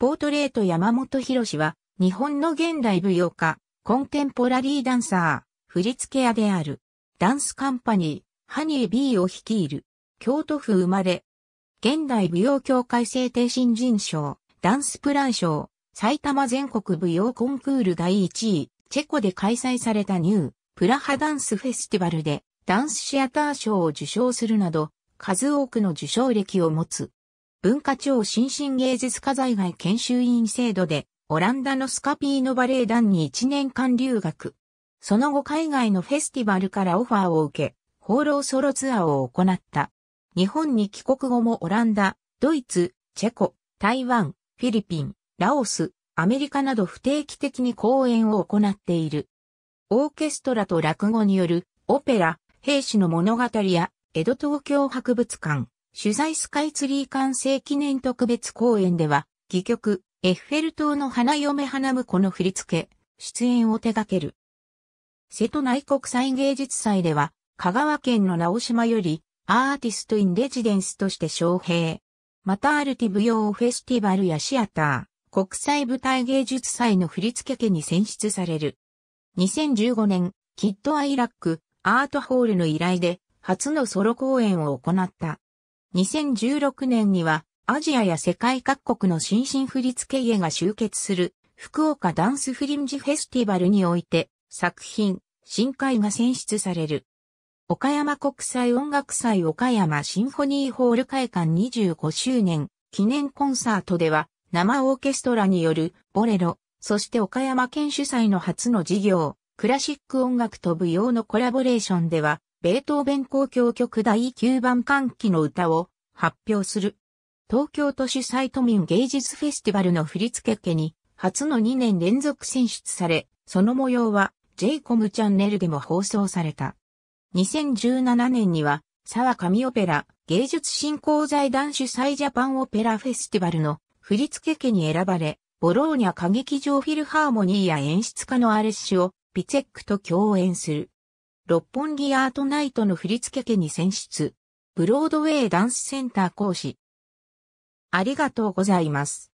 ポートレート山本博士は、日本の現代舞踊家、コンテンポラリーダンサー、振付屋である。ダンスカンパニー、ハニー B を率いる。京都府生まれ。現代舞踊協会制定新人賞、ダンスプラン賞、埼玉全国舞踊コンクール第1位、チェコで開催されたニュー、プラハダンスフェスティバルで、ダンスシアター賞を受賞するなど、数多くの受賞歴を持つ。文化庁新進芸術家在外研修員制度で、オランダのスカピーノバレエ団に1年間留学。その後海外のフェスティバルからオファーを受け、放浪ソロツアーを行った。日本に帰国後もオランダ、ドイツ、チェコ、台湾、フィリピン、ラオス、アメリカなど不定期的に公演を行っている。オーケストラと落語によるオペラ、兵士の物語や江戸東京博物館、取材スカイツリー完成記念特別公演では、戯曲、エッフェル塔の花嫁花婿の振り付け、出演を手掛ける。瀬戸内国際芸術祭では、香川県の直島より、アーティストインレジデンスとして招聘。またアルティブ用フェスティバルやシアター、国際舞台芸術祭の振付家に選出される。2015年、キッドアイラック、アートホールの依頼で、初のソロ公演を行った。2016年にはアジアや世界各国の新進振付家が集結する福岡ダンスフリンジフェスティバルにおいて作品、深海が選出される。岡山国際音楽祭岡山シンフォニーホール会館25周年記念コンサートでは生オーケストラによるボレロ、そして岡山県主催の初の事業、クラシック音楽と舞踊のコラボレーションではベートーベン交響曲第9番歓喜の歌を発表する。東京都主催都民芸術フェスティバルの振付家に初の2年連続選出され、その模様は j コムチャンネルでも放送された。2017年には沢上オペラ芸術振興財団主催ジャパンオペラフェスティバルの振付家に選ばれ、ボローニャ歌劇場フィルハーモニーや演出家のアレッシュをピツェックと共演する。六本木アートナイトの振付家に選出。ブロードウェイダンスセンター講師。ありがとうございます。